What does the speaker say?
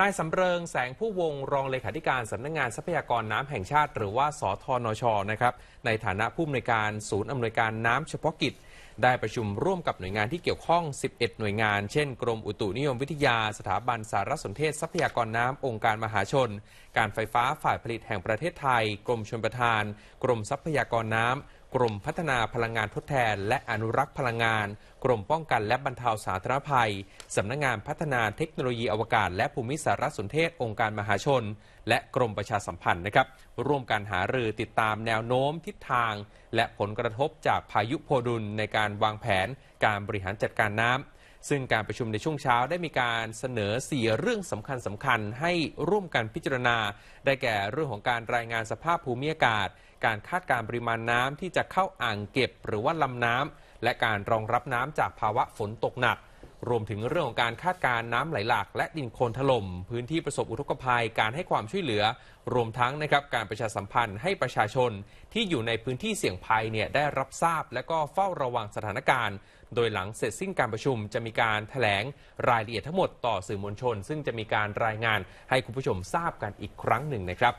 นายสำเริงแสงผู้วงรองเลขาธิการสำนักงงานทรัพยากรน้ำแห่งชาติ หรือว่า สทนชนะครับในฐานะผู้อำนวยการศูนย์อำนวยการน้ำเฉพาะกิจ ได้ประชุมร่วมกับหน่วยงานที่เกี่ยวข้อง 11 หน่วยงาน เช่นกรมอุตุนิยมวิทยา สถาบันสารสนเทศทรัพยากรน้ำ องค์การมหาชน การไฟฟ้าฝ่ายผลิตแห่งประเทศไทย กรมชนประทานกรมทรัพยากรน้ำกรมพัฒนาพลังงานทดแทนและอนุรักษ์พลังงาน กรมป้องกันและบรรเทาสาธารณภัย สำนักงงานพัฒนาเทคโนโลยีอวกาศและภูมิสารสนเทศองค์การมหาชน และกรมประชาสัมพันธ์นะครับ ร่วมการหารือติดตามแนวโน้มทิศทาง และผลกระทบจากพายุโพดุลในการวางแผนการบริหารจัดการน้ำซึ่งการประชุมในช่วงเช้าได้มีการเสนอ4เรื่องสำคัญสำคัญให้ร่วมกันพิจารณา ได้แก่เรื่องของการรายงานสภาพภูมิอากาศ การคาดการปริมาณน้ำที่จะเข้าอ่างเก็บหรือว่าลำน้ำ และการรองรับน้ำจากภาวะฝนตกหนักรวมถึงเรื่องของการคาดการน้ำไหลหลาก และดินโคลนถล่ม พื้นที่ประสบอุทกภัยการให้ความช่วยเหลือ รวมทั้งนะครับการประชาสัมพันธ์ให้ประชาชนที่อยู่ในพื้นที่เสี่ยงภัยเนี่ยได้รับทราบ และก็เฝ้าระวังสถานการณ์ โดยหลังเสร็จสิ้นการประชุมจะมีการถแถลงรายละเอียดทั้งหมดต่อสื่อมวลชน ซึ่งจะมีการรายงานให้คุณผู้ชมทราบกันอีกครั้งหนึ่งนะครับ